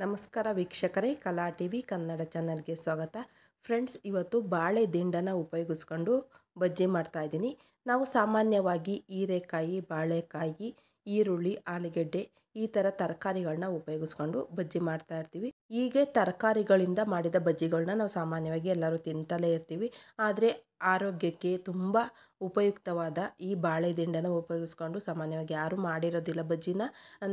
ನಮಸ್ಕಾರ ವೀಕ್ಷಕರೇ ಕಲಾ ಟಿ ವಿ ಕನ್ನಡ ಚಾನಲ್ಗೆ ಸ್ವಾಗತ ಫ್ರೆಂಡ್ಸ್ ಇವತ್ತು ಬಾಳೆ ದಿಂಡನ ಉಪಯೋಗಿಸ್ಕೊಂಡು ಬಜ್ಜಿ ಮಾಡ್ತಾಯಿದ್ದೀನಿ ನಾವು ಸಾಮಾನ್ಯವಾಗಿ ಹೀರೆಕಾಯಿ ಬಾಳೆಕಾಯಿ ಈರುಳ್ಳಿ ಆಲೂಗೆಡ್ಡೆ ಈ ಥರ ತರಕಾರಿಗಳನ್ನ ಉಪಯೋಗಿಸ್ಕೊಂಡು ಬಜ್ಜಿ ಮಾಡ್ತಾ ಇರ್ತೀವಿ ಹೀಗೆ ತರಕಾರಿಗಳಿಂದ ಮಾಡಿದ ಬಜ್ಜಿಗಳನ್ನ ನಾವು ಸಾಮಾನ್ಯವಾಗಿ ಎಲ್ಲರೂ ತಿಂತಲೇ ಇರ್ತೀವಿ ಆದರೆ ಆರೋಗ್ಯಕ್ಕೆ ತುಂಬ ಉಪಯುಕ್ತವಾದ ಈ ಬಾಳೆ ದಿಂಡನ್ನು ಉಪಯೋಗಿಸ್ಕೊಂಡು ಸಾಮಾನ್ಯವಾಗಿ ಯಾರೂ ಮಾಡಿರೋದಿಲ್ಲ ಬಜ್ಜಿನ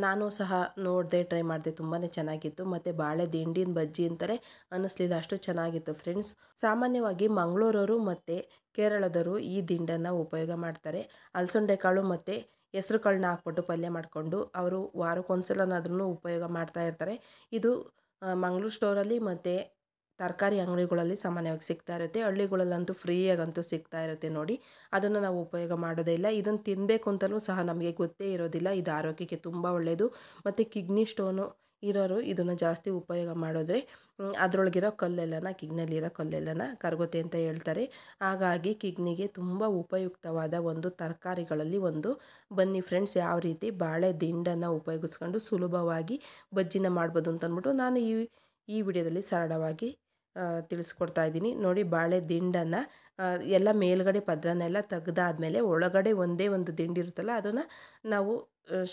ನಾನು ಸಹ ನೋಡಿದೆ ಟ್ರೈ ಮಾಡಿದೆ ತುಂಬಾ ಚೆನ್ನಾಗಿತ್ತು ಮತ್ತು ಬಾಳೆ ದಿಂಡಿನ ಬಜ್ಜಿ ಅಂತಲೇ ಅನ್ನಿಸ್ಲಿಲ್ಲ ಅಷ್ಟು ಚೆನ್ನಾಗಿತ್ತು ಫ್ರೆಂಡ್ಸ್ ಸಾಮಾನ್ಯವಾಗಿ ಮಂಗಳೂರವರು ಮತ್ತು ಕೇರಳದವರು ಈ ದಿಂಡನ್ನು ಉಪಯೋಗ ಮಾಡ್ತಾರೆ ಅಲಸಂದೆ ಕಾಳು ಮತ್ತು ಹೆಸ್ರುಗಳ್ನ ಹಾಕ್ಬಿಟ್ಟು ಪಲ್ಯ ಮಾಡಿಕೊಂಡು ಅವರು ವಾರಕ್ಕೊಂದ್ಸಲನಾದ್ರೂ ಉಪಯೋಗ ಮಾಡ್ತಾ ಇರ್ತಾರೆ ಇದು ಮಂಗ್ಳೂರು ಸ್ಟೋರಲ್ಲಿ ಮತ್ತು ತರಕಾರಿ ಅಂಗಡಿಗಳಲ್ಲಿ ಸಾಮಾನ್ಯವಾಗಿ ಸಿಗ್ತಾ ಇರುತ್ತೆ ಹಳ್ಳಿಗಳಲ್ಲಂತೂ ಫ್ರೀಯಾಗಂತೂ ಸಿಗ್ತಾ ಇರುತ್ತೆ ನೋಡಿ ಅದನ್ನು ನಾವು ಉಪಯೋಗ ಮಾಡೋದೇ ಇಲ್ಲ ಇದನ್ನು ತಿನ್ನಬೇಕು ಅಂತಲೂ ಸಹ ನಮಗೆ ಗೊತ್ತೇ ಇರೋದಿಲ್ಲ ಇದು ಆರೋಗ್ಯಕ್ಕೆ ತುಂಬ ಒಳ್ಳೆಯದು ಮತ್ತು ಕಿಡ್ನಿ ಸ್ಟೋನು ಇರೋರು ಇದನ್ನು ಜಾಸ್ತಿ ಉಪಯೋಗ ಮಾಡಿದ್ರೆ ಅದರೊಳಗಿರೋ ಕಲ್ಲೆಲ್ಲನ ಕಿಗ್ನಲ್ಲಿರೋ ಕಲ್ಲೆಲ್ಲನ ಕರಗುತ್ತೆ ಅಂತ ಹೇಳ್ತಾರೆ ಹಾಗಾಗಿ ಕಿಗ್ನಿಗೆ ತುಂಬ ಉಪಯುಕ್ತವಾದ ಒಂದು ತರಕಾರಿಗಳಲ್ಲಿ ಒಂದು ಬನ್ನಿ ಫ್ರೆಂಡ್ಸ್ ಯಾವ ರೀತಿ ಬಾಳೆ ದಿಂಡನ್ನು ಉಪಯೋಗಿಸ್ಕೊಂಡು ಸುಲಭವಾಗಿ ಬಜ್ಜಿನ ಮಾಡ್ಬೋದು ಅಂತ ನಾನು ಈ ಈ ವಿಡಿಯೋದಲ್ಲಿ ಸರಳವಾಗಿ ತಿಳಿಸ್ಕೊಡ್ತಾ ಇದ್ದೀನಿ ನೋಡಿ ಬಾಳೆ ದಿಂಡನ್ನು ಎಲ್ಲ ಮೇಲುಗಡೆ ಪದ್ರನೆಲ್ಲ ತೆಗ್ದಾದ್ಮೇಲೆ ಒಳಗಡೆ ಒಂದೇ ಒಂದು ದಿಂಡಿರುತ್ತಲ್ಲ ಅದನ್ನು ನಾವು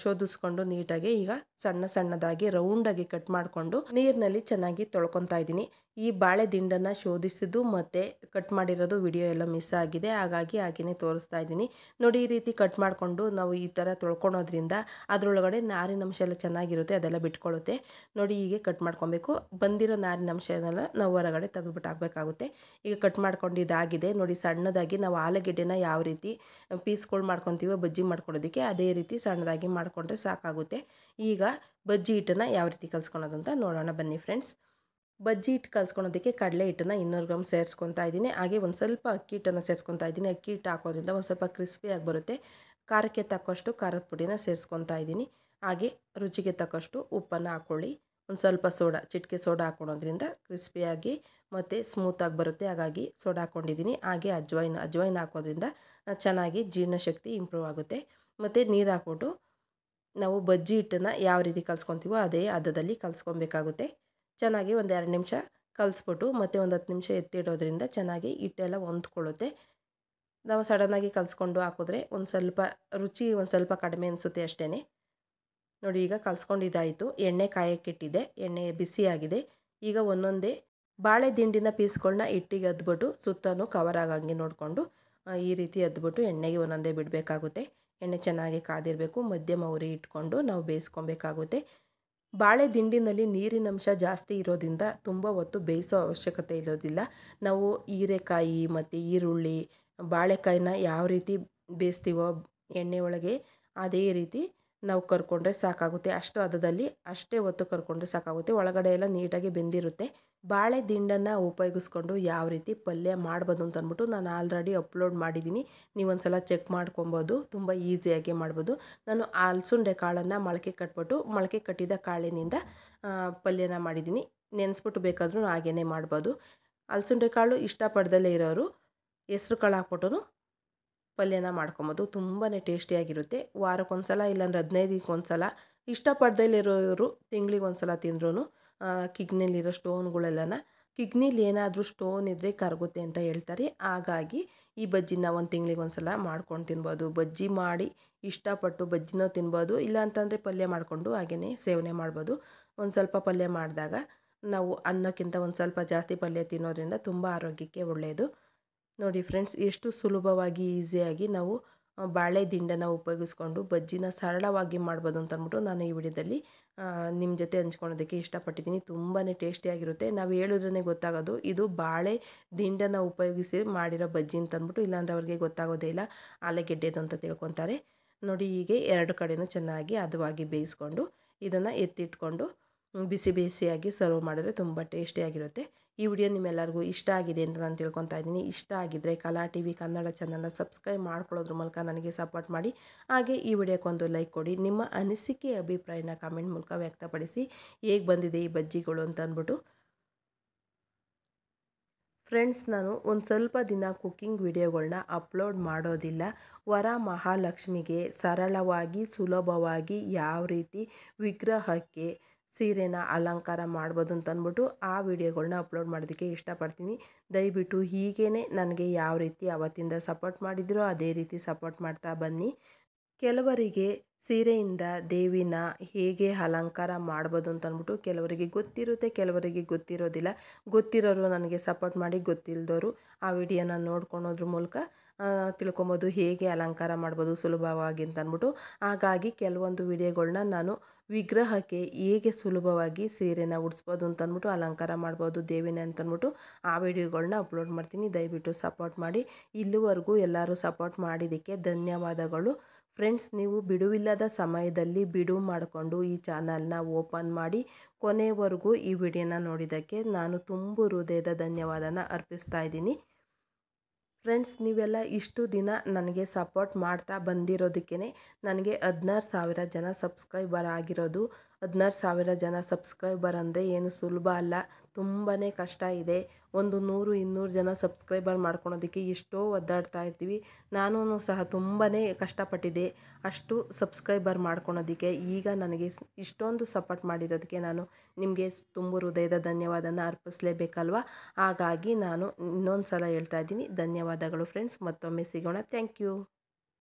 ಶೋಧಿಸ್ಕೊಂಡು ನೀಟಾಗಿ ಈಗ ಸಣ್ಣ ಸಣ್ಣದಾಗಿ ರೌಂಡಾಗಿ ಕಟ್ ಮಾಡಿಕೊಂಡು ನೀರಿನಲ್ಲಿ ಚೆನ್ನಾಗಿ ತೊಳ್ಕೊತಾ ಇದ್ದೀನಿ ಈ ಬಾಳೆ ದಿಂಡನ್ನು ಶೋಧಿಸಿದ್ದು ಮತ್ತು ಕಟ್ ಮಾಡಿರೋದು ವಿಡಿಯೋ ಎಲ್ಲ ಮಿಸ್ ಆಗಿದೆ ಹಾಗಾಗಿ ಹಾಗೆಯೇ ತೋರಿಸ್ತಾ ಇದ್ದೀನಿ ನೋಡಿ ಈ ರೀತಿ ಕಟ್ ಮಾಡಿಕೊಂಡು ನಾವು ಈ ಥರ ತೊಳ್ಕೊಳೋದ್ರಿಂದ ಅದರೊಳಗಡೆ ನಾರಿನ ಅಂಶ ಎಲ್ಲ ಚೆನ್ನಾಗಿರುತ್ತೆ ಅದೆಲ್ಲ ಬಿಟ್ಕೊಳ್ಳುತ್ತೆ ನೋಡಿ ಹೀಗೆ ಕಟ್ ಮಾಡ್ಕೊಬೇಕು ಬಂದಿರೋ ನಾರಿನ ನಾವು ಹೊರಗಡೆ ತೆಗೆದುಬಿಟ್ಟು ಹಾಕಬೇಕಾಗುತ್ತೆ ಈಗ ಕಟ್ ಮಾಡ್ಕೊಂಡು ಇದಾಗಿದೆ ನೋಡಿ ಸಣ್ಣದಾಗಿ ನಾವು ಆಲೂಗೆಡ್ಡೆನ ಯಾವ ರೀತಿ ಪೀಸ್ಗಳು ಮಾಡ್ಕೊತೀವೋ ಬಜ್ಜಿ ಮಾಡ್ಕೊಳ್ಳೋದಕ್ಕೆ ಅದೇ ರೀತಿ ಸಣ್ಣದಾಗಿ ರೆಡಿ ಮಾಡಿಕೊಂಡ್ರೆ ಸಾಕಾಗುತ್ತೆ ಈಗ ಬಜ್ಜಿ ಹಿಟ್ಟನ್ನು ಯಾವ ರೀತಿ ಕಲ್ಸ್ಕೊಳೋದಂತ ಅಂತ ನೋಡೋಣ ಬನ್ನಿ ಫ್ರೆಂಡ್ಸ್ ಬಜ್ಜಿ ಹಿಟ್ಟು ಕಲ್ಸ್ಕೊಳೋದಕ್ಕೆ ಕಡಲೆ ಹಿಟ್ಟನ್ನು ಇನ್ನೂರು ಗ್ರಾಮ್ ಸೇರಿಸ್ಕೊತಾ ಇದ್ದೀನಿ ಹಾಗೆ ಒಂದು ಸ್ವಲ್ಪ ಅಕ್ಕಿ ಹಿಟ್ಟನ್ನು ಸೇರಿಸ್ಕೊತಾ ಇದ್ದೀನಿ ಅಕ್ಕಿ ಹಿಟ್ಟು ಹಾಕೋದ್ರಿಂದ ಒಂದು ಸ್ವಲ್ಪ ಕ್ರಿಸ್ಪಿಯಾಗಿ ಬರುತ್ತೆ ಖಾರಕ್ಕೆ ತಕ್ಕಷ್ಟು ಖಾರದ ಪುಡಿನ ಸೇರಿಸ್ಕೊತಾ ಇದ್ದೀನಿ ಹಾಗೆ ರುಚಿಗೆ ತಕ್ಕಷ್ಟು ಉಪ್ಪನ್ನು ಹಾಕ್ಕೊಳ್ಳಿ ಒಂದು ಸ್ವಲ್ಪ ಸೋಡಾ ಚಿಟಿಕೆ ಸೋಡಾ ಹಾಕ್ಕೊಳೋದ್ರಿಂದ ಕ್ರಿಸ್ಪಿಯಾಗಿ ಮತ್ತು ಸ್ಮೂತಾಗಿ ಬರುತ್ತೆ ಹಾಗಾಗಿ ಸೋಡಾ ಹಾಕ್ಕೊಂಡಿದ್ದೀನಿ ಹಾಗೆ ಅಜ್ವಾಯಿನ ಅಜ್ವಾಯಿನ ಹಾಕೋದ್ರಿಂದ ಚೆನ್ನಾಗಿ ಜೀರ್ಣಶಕ್ತಿ ಇಂಪ್ರೂವ್ ಆಗುತ್ತೆ ಮತ್ತು ನೀರು ಹಾಕ್ಬಿಟ್ಟು ನಾವು ಬಜ್ಜಿ ಹಿಟ್ಟನ್ನು ಯಾವ ರೀತಿ ಕಲಿಸ್ಕೊತೀವೋ ಅದೇ ಅದದಲ್ಲಿ ಕಲಿಸ್ಕೊಬೇಕಾಗುತ್ತೆ ಚೆನ್ನಾಗಿ ಒಂದು ಎರಡು ನಿಮಿಷ ಕಲಿಸ್ಬಿಟ್ಟು ಮತ್ತೆ ಒಂದು ಹತ್ತು ನಿಮಿಷ ಎತ್ತಿಡೋದ್ರಿಂದ ಚೆನ್ನಾಗಿ ಹಿಟ್ಟೆಲ್ಲ ಹೊಂದ್ಕೊಳ್ಳುತ್ತೆ ನಾವು ಸಡನ್ನಾಗಿ ಕಲಿಸ್ಕೊಂಡು ಹಾಕಿದ್ರೆ ಒಂದು ಸ್ವಲ್ಪ ರುಚಿ ಒಂದು ಸ್ವಲ್ಪ ಕಡಿಮೆ ಅನಿಸುತ್ತೆ ಅಷ್ಟೇ ನೋಡಿ ಈಗ ಕಲಿಸ್ಕೊಂಡು ಇದಾಯಿತು ಎಣ್ಣೆ ಕಾಯಕ್ಕಿಟ್ಟಿದೆ ಎಣ್ಣೆ ಬಿಸಿಯಾಗಿದೆ ಈಗ ಒಂದೊಂದೇ ಬಾಳೆ ದಿಂಡಿನ ಪೀಸ್ಗಳನ್ನ ಹಿಟ್ಟಿಗೆ ಅದ್ಬಿಟ್ಟು ಸುತ್ತನೂ ಕವರ್ ಆಗಂಗೆ ನೋಡಿಕೊಂಡು ಈ ರೀತಿ ಅದ್ಬಿಟ್ಟು ಎಣ್ಣೆಗೆ ಒಂದೊಂದೇ ಬಿಡಬೇಕಾಗುತ್ತೆ ಎಣ್ಣೆ ಚೆನ್ನಾಗಿ ಕಾದಿರಬೇಕು ಮಧ್ಯಮ ಉರಿ ಇಟ್ಕೊಂಡು ನಾವು ಬೇಯಿಸ್ಕೊಬೇಕಾಗುತ್ತೆ ಬಾಳೆ ದಿಂಡಿನಲ್ಲಿ ನೀರಿನ ಅಂಶ ಜಾಸ್ತಿ ಇರೋದ್ರಿಂದ ತುಂಬ ಹೊತ್ತು ಬೇಯಿಸೋ ಅವಶ್ಯಕತೆ ಇರೋದಿಲ್ಲ ನಾವು ಹೀರೆಕಾಯಿ ಮತ್ತು ಈರುಳ್ಳಿ ಬಾಳೆಕಾಯಿನ ಯಾವ ರೀತಿ ಬೇಯಿಸ್ತೀವೋ ಎಣ್ಣೆ ಒಳಗೆ ಅದೇ ರೀತಿ ನಾವು ಕರ್ಕೊಂಡ್ರೆ ಸಾಕಾಗುತ್ತೆ ಅಷ್ಟು ಹದದಲ್ಲಿ ಅಷ್ಟೇ ಹೊತ್ತು ಕರ್ಕೊಂಡ್ರೆ ಸಾಕಾಗುತ್ತೆ ಒಳಗಡೆ ಎಲ್ಲ ನೀಟಾಗಿ ಬೆಂದಿರುತ್ತೆ ಬಾಳೆ ದಿಂಡನ್ನು ಉಪಯೋಗಿಸ್ಕೊಂಡು ಯಾವ ರೀತಿ ಪಲ್ಯ ಮಾಡ್ಬೋದು ಅಂತ ಅಂದ್ಬಿಟ್ಟು ನಾನು ಆಲ್ರೆಡಿ ಅಪ್ಲೋಡ್ ಮಾಡಿದ್ದೀನಿ ನೀವೊಂದು ಸಲ ಚೆಕ್ ಮಾಡ್ಕೊಬೋದು ತುಂಬ ಈಸಿಯಾಗಿ ಮಾಡ್ಬೋದು ನಾನು ಆಲ್ಸುಂಡೆ ಕಾಳನ್ನು ಮೊಳಕೆ ಕಟ್ಬಿಟ್ಟು ಮೊಳಕೆ ಕಟ್ಟಿದ ಕಾಳಿನಿಂದ ಪಲ್ಯನ ಮಾಡಿದ್ದೀನಿ ನೆನೆಸ್ಬಿಟ್ಟು ಬೇಕಾದ್ರೂ ಹಾಗೇ ಮಾಡ್ಬೋದು ಹಲ್ಸುಂಡೆ ಕಾಳು ಇಷ್ಟಪಡ್ದಲ್ಲೇ ಇರೋರು ಹೆಸ್ರು ಕಾಳು ಹಾಕ್ಬಿಟ್ಟು ಪಲ್ಯನ ಮಾಡ್ಕೊಬೋದು ತುಂಬಾ ಟೇಸ್ಟಿಯಾಗಿರುತ್ತೆ ವಾರಕ್ಕೊಂದ್ಸಲ ಇಲ್ಲಾಂದ್ರೆ ಹದಿನೈದಕ್ಕೆ ಒಂದು ಸಲ ಇಷ್ಟಪಡ್ದಲ್ಲಿರೋರು ತಿಂಗಳಿಗೆ ಒಂದು ಸಲ ತಿಂದ್ರೂ ಕಿಡ್ನಿಲಿರೋ ಸ್ಟೋನ್ಗಳೆಲ್ಲನ ಕಿಡ್ನಿಲಿ ಏನಾದರೂ ಸ್ಟೋನ್ ಇದ್ದರೆ ಕರಗುತ್ತೆ ಅಂತ ಹೇಳ್ತಾರೆ ಹಾಗಾಗಿ ಈ ಬಜ್ಜಿನ ಒಂದು ತಿಂಗಳಿಗೆ ಒಂದು ಸಲ ಮಾಡ್ಕೊಂಡು ತಿನ್ಬೋದು ಬಜ್ಜಿ ಮಾಡಿ ಇಷ್ಟಪಟ್ಟು ಬಜ್ಜಿನ ತಿನ್ಬೋದು ಇಲ್ಲ ಅಂತಂದರೆ ಪಲ್ಯ ಮಾಡಿಕೊಂಡು ಹಾಗೆಯೇ ಸೇವನೆ ಮಾಡ್ಬೋದು ಒಂದು ಸ್ವಲ್ಪ ಪಲ್ಯ ಮಾಡಿದಾಗ ನಾವು ಅನ್ನಕ್ಕಿಂತ ಒಂದು ಸ್ವಲ್ಪ ಜಾಸ್ತಿ ಪಲ್ಯ ತಿನ್ನೋದ್ರಿಂದ ತುಂಬ ಆರೋಗ್ಯಕ್ಕೆ ಒಳ್ಳೆಯದು ನೋಡಿ ಫ್ರೆಂಡ್ಸ್ ಎಷ್ಟು ಸುಲಭವಾಗಿ ಈಸಿಯಾಗಿ ನಾವು ಬಾಳೆ ದಿಂಡನ್ನು ಉಪಯೋಗಿಸ್ಕೊಂಡು ಬಜ್ಜಿನ ಸರಳವಾಗಿ ಮಾಡ್ಬೋದು ಅಂತ ಅಂದ್ಬಿಟ್ಟು ನಾನು ಈ ವಿಡಿಯೋದಲ್ಲಿ ನಿಮ್ಮ ಜೊತೆ ಹಂಚ್ಕೊಳೋದಕ್ಕೆ ಇಷ್ಟಪಟ್ಟಿದ್ದೀನಿ ತುಂಬಾ ಟೇಸ್ಟಿಯಾಗಿರುತ್ತೆ ನಾವು ಹೇಳಿದ್ರೇ ಗೊತ್ತಾಗೋದು ಇದು ಬಾಳೆ ದಿಂಡನ್ನು ಉಪಯೋಗಿಸಿ ಮಾಡಿರೋ ಬಜ್ಜಿ ಅಂತ ಅಂದ್ಬಿಟ್ಟು ಇಲ್ಲಾಂದ್ರೆ ಅವ್ರಿಗೆ ಗೊತ್ತಾಗೋದೇ ಇಲ್ಲ ಆಲೂಗೆಡ್ಡೆದು ಅಂತ ತಿಳ್ಕೊತಾರೆ ನೋಡಿ ಹೀಗೆ ಎರಡು ಕಡೆಯೂ ಚೆನ್ನಾಗಿ ಹದವಾಗಿ ಬೇಯಿಸ್ಕೊಂಡು ಇದನ್ನು ಎತ್ತಿಟ್ಕೊಂಡು ಬಿಸಿ ಬಿಸಿಯಾಗಿ ಸರ್ವ್ ಮಾಡಿದ್ರೆ ತುಂಬ ಟೇಸ್ಟಿಯಾಗಿರುತ್ತೆ ಈ ವಿಡಿಯೋ ನಿಮ್ಮೆಲ್ಲರಿಗೂ ಇಷ್ಟ ಆಗಿದೆ ಅಂತ ನಾನು ತಿಳ್ಕೊತಾ ಇದ್ದೀನಿ ಇಷ್ಟ ಆಗಿದ್ದರೆ ಕಲಾ ಟಿ ವಿ ಕನ್ನಡ ಚಾನಲ್ನ ಸಬ್ಸ್ಕ್ರೈಬ್ ಮಾಡ್ಕೊಳ್ಳೋದ್ರ ಮೂಲಕ ನನಗೆ ಸಪೋರ್ಟ್ ಮಾಡಿ ಹಾಗೆ ಈ ವಿಡಿಯೋಕ್ಕೊಂದು ಲೈಕ್ ಕೊಡಿ ನಿಮ್ಮ ಅನಿಸಿಕೆ ಅಭಿಪ್ರಾಯನ ಕಮೆಂಟ್ ಮೂಲಕ ವ್ಯಕ್ತಪಡಿಸಿ ಹೇಗೆ ಬಂದಿದೆ ಈ ಬಜ್ಜಿಗಳು ಅಂತ ಅಂದ್ಬಿಟ್ಟು ಫ್ರೆಂಡ್ಸ್ ನಾನು ಒಂದು ಸ್ವಲ್ಪ ದಿನ ಕುಕ್ಕಿಂಗ್ ವಿಡಿಯೋಗಳನ್ನ ಅಪ್ಲೋಡ್ ಮಾಡೋದಿಲ್ಲ ವರ ಮಹಾಲಕ್ಷ್ಮಿಗೆ ಸರಳವಾಗಿ ಸುಲಭವಾಗಿ ಯಾವ ರೀತಿ ವಿಗ್ರಹಕ್ಕೆ ಸೀರೆನ ಅಲಂಕಾರ ಮಾಡ್ಬೋದು ಅಂತ ಅಂದ್ಬಿಟ್ಟು ಆ ವಿಡಿಯೋಗಳನ್ನ ಅಪ್ಲೋಡ್ ಮಾಡೋದಕ್ಕೆ ಇಷ್ಟಪಡ್ತೀನಿ ದಯವಿಟ್ಟು ಹೀಗೇ ನನಗೆ ಯಾವ ರೀತಿ ಅವತ್ತಿಂದ ಸಪೋರ್ಟ್ ಮಾಡಿದ್ರೋ ಅದೇ ರೀತಿ ಸಪೋರ್ಟ್ ಮಾಡ್ತಾ ಬನ್ನಿ ಕೆಲವರಿಗೆ ಸೀರೆಯಿಂದ ದೇವಿನ ಹೇಗೆ ಅಲಂಕಾರ ಮಾಡ್ಬೋದು ಅಂತ ಕೆಲವರಿಗೆ ಗೊತ್ತಿರುತ್ತೆ ಕೆಲವರಿಗೆ ಗೊತ್ತಿರೋದಿಲ್ಲ ಗೊತ್ತಿರೋರು ನನಗೆ ಸಪೋರ್ಟ್ ಮಾಡಿ ಗೊತ್ತಿಲ್ಲದವರು ಆ ವಿಡಿಯೋನ ನೋಡ್ಕೊಳೋದ್ರ ಮೂಲಕ ತಿಳ್ಕೊಬೋದು ಹೇಗೆ ಅಲಂಕಾರ ಮಾಡ್ಬೋದು ಸುಲಭವಾಗಿ ಅಂತ ಅಂದ್ಬಿಟ್ಟು ಹಾಗಾಗಿ ಕೆಲವೊಂದು ವಿಡಿಯೋಗಳನ್ನ ನಾನು ವಿಗ್ರಹಕ್ಕೆ ಹೇಗೆ ಸುಲಭವಾಗಿ ಸೀರೆನ ಉಡಿಸ್ಬೋದು ಅಂತಂದ್ಬಿಟ್ಟು ಅಲಂಕಾರ ಮಾಡ್ಬೋದು ದೇವಿನ ಅಂತಂದ್ಬಿಟ್ಟು ಆ ವಿಡಿಯೋಗಳನ್ನ ಅಪ್ಲೋಡ್ ಮಾಡ್ತೀನಿ ದಯವಿಟ್ಟು ಸಪೋರ್ಟ್ ಮಾಡಿ ಇಲ್ಲಿವರೆಗೂ ಎಲ್ಲರೂ ಸಪೋರ್ಟ್ ಮಾಡಿದ್ದಕ್ಕೆ ಧನ್ಯವಾದಗಳು ಫ್ರೆಂಡ್ಸ್ ನೀವು ಬಿಡುವಿಲ್ಲದ ಸಮಯದಲ್ಲಿ ಬಿಡುವು ಮಾಡಿಕೊಂಡು ಈ ಚಾನಲ್ನ ಓಪನ್ ಮಾಡಿ ಕೊನೆವರೆಗೂ ಈ ವಿಡಿಯೋನ ನೋಡಿದ್ದಕ್ಕೆ ನಾನು ತುಂಬ ಹೃದಯದ ಧನ್ಯವಾದನ ಅರ್ಪಿಸ್ತಾ ಇದ್ದೀನಿ ಫ್ರೆಂಡ್ಸ್ ನೀವೆಲ್ಲ ಇಷ್ಟು ದಿನ ನನಗೆ ಸಪೋರ್ಟ್ ಮಾಡ್ತಾ ಬಂದಿರೋದಕ್ಕೇ ನನಗೆ ಹದಿನಾರು ಸಾವಿರ ಜನ ಸಬ್ಸ್ಕ್ರೈಬರ್ ಆಗಿರೋದು ಹದಿನಾರು ಸಾವಿರ ಜನ ಸಬ್ಸ್ಕ್ರೈಬರ್ ಅಂದರೆ ಏನು ಸುಲಭ ಅಲ್ಲ ತುಂಬಾ ಕಷ್ಟ ಇದೆ ಒಂದು ನೂರು ಇನ್ನೂರು ಜನ ಸಬ್ಸ್ಕ್ರೈಬರ್ ಮಾಡ್ಕೊಳೋದಕ್ಕೆ ಎಷ್ಟೋ ಒದ್ದಾಡ್ತಾ ಇರ್ತೀವಿ ನಾನು ಸಹ ತುಂಬಾ ಕಷ್ಟಪಟ್ಟಿದ್ದೆ ಅಷ್ಟು ಸಬ್ಸ್ಕ್ರೈಬರ್ ಮಾಡ್ಕೊಳೋದಕ್ಕೆ ಈಗ ನನಗೆ ಇಷ್ಟೊಂದು ಸಪೋರ್ಟ್ ಮಾಡಿರೋದಕ್ಕೆ ನಾನು ನಿಮಗೆ ತುಂಬ ಹೃದಯದ ಧನ್ಯವಾದನ ಅರ್ಪಿಸಲೇಬೇಕಲ್ವ ಹಾಗಾಗಿ ನಾನು ಇನ್ನೊಂದು ಸಲ ಹೇಳ್ತಾ ಇದ್ದೀನಿ ಧನ್ಯವಾದಗಳು ಫ್ರೆಂಡ್ಸ್ ಮತ್ತೊಮ್ಮೆ ಸಿಗೋಣ ಥ್ಯಾಂಕ್ ಯು